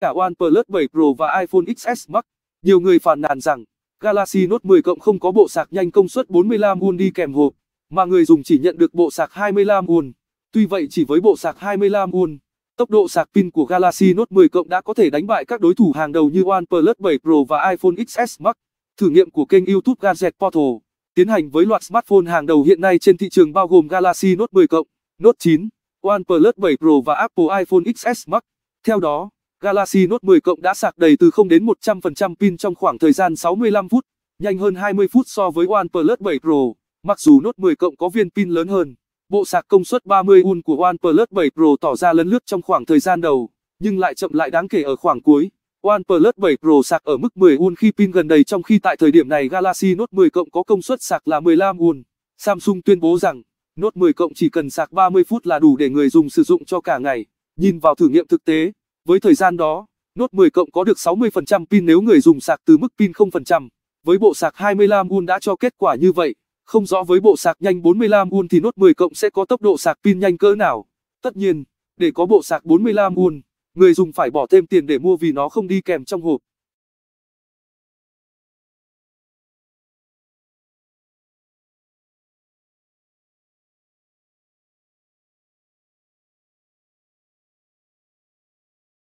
cả OnePlus 7 Pro và iPhone XS Max. Nhiều người phàn nàn rằng Galaxy Note 10 cộng không có bộ sạc nhanh công suất 45W đi kèm hộp, mà người dùng chỉ nhận được bộ sạc 25W. Tuy vậy chỉ với bộ sạc 25W, tốc độ sạc pin của Galaxy Note 10 cộng đã có thể đánh bại các đối thủ hàng đầu như OnePlus 7 Pro và iPhone XS Max. Thử nghiệm của kênh YouTube Gadget Portal tiến hành với loạt smartphone hàng đầu hiện nay trên thị trường bao gồm Galaxy Note 10 cộng, Note 9, OnePlus 7 Pro và Apple iPhone XS Max. Theo đó, Galaxy Note 10 cộng đã sạc đầy từ 0 đến 100% pin trong khoảng thời gian 65 phút, nhanh hơn 20 phút so với OnePlus 7 Pro. Mặc dù Note 10 cộng có viên pin lớn hơn, bộ sạc công suất 30W của OnePlus 7 Pro tỏ ra lấn lướt trong khoảng thời gian đầu, nhưng lại chậm lại đáng kể ở khoảng cuối. OnePlus 7 Pro sạc ở mức 10W khi pin gần đầy trong khi tại thời điểm này Galaxy Note 10 cộng có công suất sạc là 15W. Samsung tuyên bố rằng, Note 10 cộng chỉ cần sạc 30 phút là đủ để người dùng sử dụng cho cả ngày. Nhìn vào thử nghiệm thực tế, với thời gian đó, Note 10 cộng có được 60% pin nếu người dùng sạc từ mức pin 0%. Với bộ sạc 25V đã cho kết quả như vậy. Không rõ với bộ sạc nhanh 45V thì Note 10 cộng sẽ có tốc độ sạc pin nhanh cỡ nào. Tất nhiên, để có bộ sạc 45V, người dùng phải bỏ thêm tiền để mua vì nó không đi kèm trong hộp.